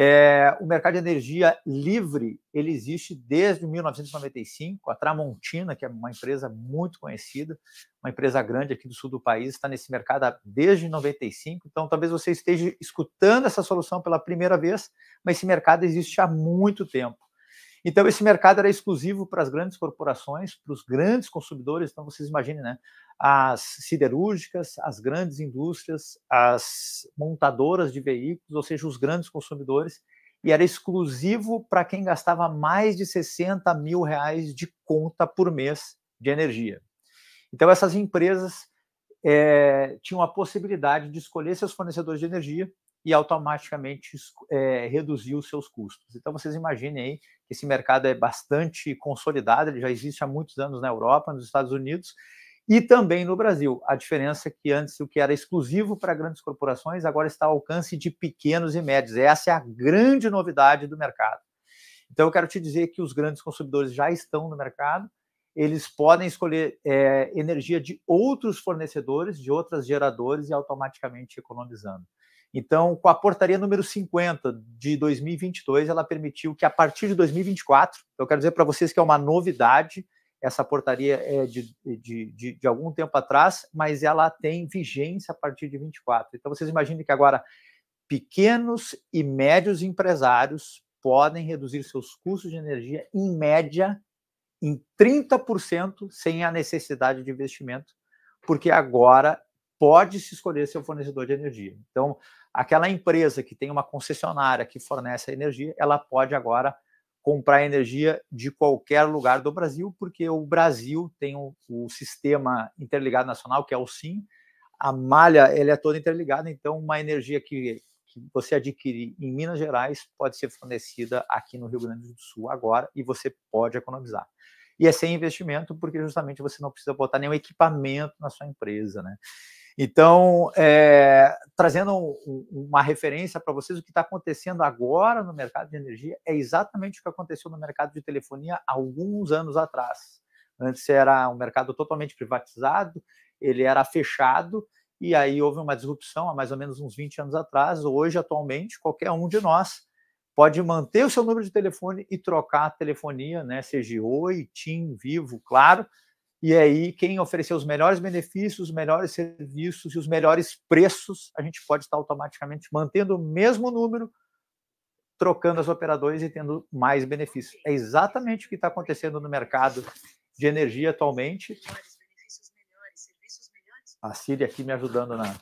É, o mercado de energia livre ele existe desde 1995. A Tramontina, que é uma empresa muito conhecida, uma empresa grande aqui do sul do país, está nesse mercado desde 95. Então, talvez você esteja escutando essa solução pela primeira vez, mas esse mercado existe há muito tempo. Então, esse mercado era exclusivo para as grandes corporações, para os grandes consumidores. Então, vocês imaginem, né? As siderúrgicas, as grandes indústrias, as montadoras de veículos, ou seja, os grandes consumidores. E era exclusivo para quem gastava mais de 60 mil reais de conta por mês de energia. Então, essas empresas é, tinham a possibilidade de escolher seus fornecedores de energia e automaticamente é, reduziu os seus custos. Então, vocês imaginem aí que esse mercado é bastante consolidado, ele já existe há muitos anos na Europa, nos Estados Unidos e também no Brasil. A diferença é que antes o que era exclusivo para grandes corporações agora está ao alcance de pequenos e médios. Essa é a grande novidade do mercado. Então, eu quero te dizer que os grandes consumidores já estão no mercado, eles podem escolher é, energia de outros fornecedores, de outras geradores e automaticamente economizando. Então, com a portaria número 50 de 2022, ela permitiu que a partir de 2024, então, eu quero dizer para vocês que é uma novidade, essa portaria é de, de, de, de, algum tempo atrás, mas ela tem vigência a partir de 2024. Então, vocês imaginem que agora pequenos e médios empresários podem reduzir seus custos de energia, em média, em 30%, sem a necessidade de investimento, porque agora pode se escolher seu fornecedor de energia. Então, aquela empresa que tem uma concessionária que fornece a energia, ela pode agora comprar energia de qualquer lugar do Brasil, porque o Brasil tem o, o sistema interligado nacional, que é o SIM, a malha ela é toda interligada, então uma energia que, que você adquire em Minas Gerais pode ser fornecida aqui no Rio Grande do Sul agora e você pode economizar. E é sem investimento, porque justamente você não precisa botar nenhum equipamento na sua empresa, né? Então, é, trazendo um, uma referência para vocês, o que está acontecendo agora no mercado de energia é exatamente o que aconteceu no mercado de telefonia alguns anos atrás. Antes era um mercado totalmente privatizado, ele era fechado, e aí houve uma disrupção há mais ou menos uns 20 anos atrás. Hoje, atualmente, qualquer um de nós pode manter o seu número de telefone e trocar a telefonia, né? Seja Oi, TIM, Vivo, claro, e aí, quem oferecer os melhores benefícios, os melhores serviços e os melhores preços, a gente pode estar automaticamente mantendo o mesmo número, trocando as operadoras e tendo mais benefícios. É exatamente o que está acontecendo no mercado de energia atualmente. A Síria aqui me ajudando na,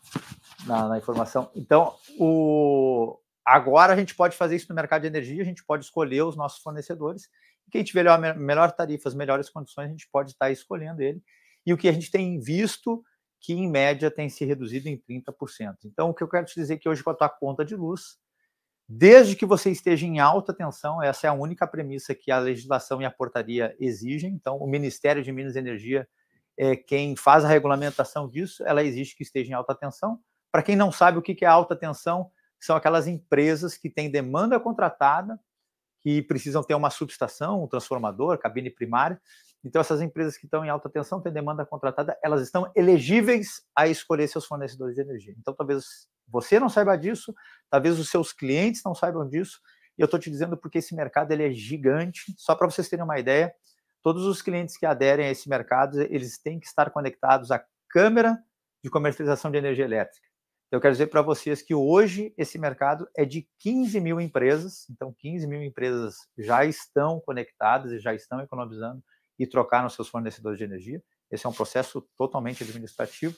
na, na informação. Então, o, Agora a gente pode fazer isso no mercado de energia, a gente pode escolher os nossos fornecedores. Quem tiver melhor, tarifa, tarifas, melhores condições, a gente pode estar escolhendo ele. E o que a gente tem visto que, em média, tem se reduzido em 30%. Então, o que eu quero te dizer é que hoje, com a tua conta de luz, desde que você esteja em alta tensão, essa é a única premissa que a legislação e a portaria exigem. Então, o Ministério de Minas e Energia é quem faz a regulamentação disso, ela exige que esteja em alta tensão. Para quem não sabe o que é alta tensão, são aquelas empresas que têm demanda contratada, que precisam ter uma subestação, um transformador, cabine primária. Então, essas empresas que estão em alta tensão, têm demanda contratada, elas estão elegíveis a escolher seus fornecedores de energia. Então, talvez você não saiba disso, talvez os seus clientes não saibam disso, e eu estou te dizendo porque esse mercado ele é gigante. Só para vocês terem uma ideia, todos os clientes que aderem a esse mercado, eles têm que estar conectados à Câmara de Comercialização de Energia Elétrica. Então, eu quero dizer para vocês que hoje esse mercado é de 15 mil empresas, então 15 mil empresas já estão conectadas e já estão economizando e trocaram seus fornecedores de energia. Esse é um processo totalmente administrativo.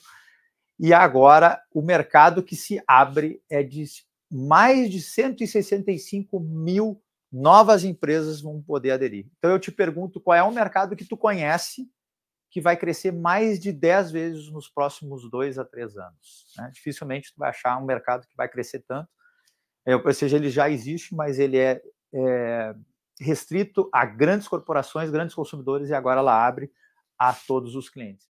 E agora, o mercado que se abre é de mais de 165 mil novas empresas vão poder aderir. Então, eu te pergunto qual é o mercado que tu conhece que vai crescer mais de 10 vezes nos próximos dois a três anos. Né? Dificilmente tu vai achar um mercado que vai crescer tanto. É, ou seja, ele já existe, mas ele é, é restrito a grandes corporações, grandes consumidores, e agora ela abre a todos os clientes.